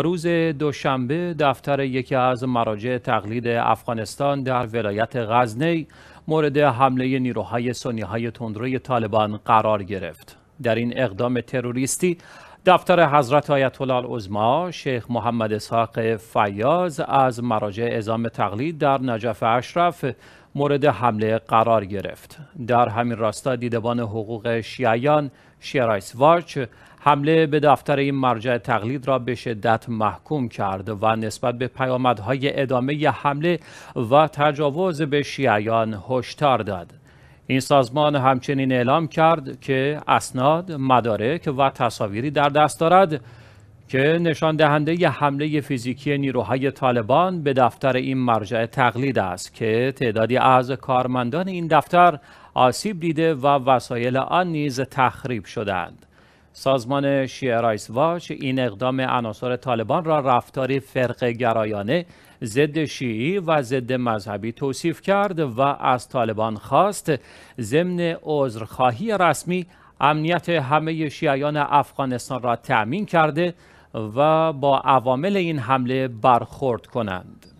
روز دوشنبه دفتر یکی از مراجع تقلید افغانستان در ولایت غزنی مورد حمله نیروهای سنیهای تندروی طالبان قرار گرفت. در این اقدام تروریستی دفتر حضرت آیت الله شیخ محمد اسحاق فیاض از مراجع اعزام تقلید در نجف اشرف مورد حمله قرار گرفت در همین راستا دیدبان حقوق شیعیان شیرایس حمله به دفتر این مرجع تقلید را به شدت محکوم کرد و نسبت به پیامدهای ادامه حمله و تجاوز به شیعیان هشدار داد این سازمان همچنین اعلام کرد که اسناد، مدارک و تصاویری در دست دارد که نشان دهنده حمله فیزیکی نیروهای طالبان به دفتر این مرجع تقلید است که تعدادی از کارمندان این دفتر آسیب دیده و وسایل آن نیز تخریب شدند. سازمان شیعه رایس واش این اقدام عناصر طالبان را رفتاری فرق گرایانه ضد شیعی و ضد مذهبی توصیف کرد و از طالبان خواست ضمن عذرخواهی رسمی امنیت همه شیعیان افغانستان را تأمین کرده و با عوامل این حمله برخورد کنند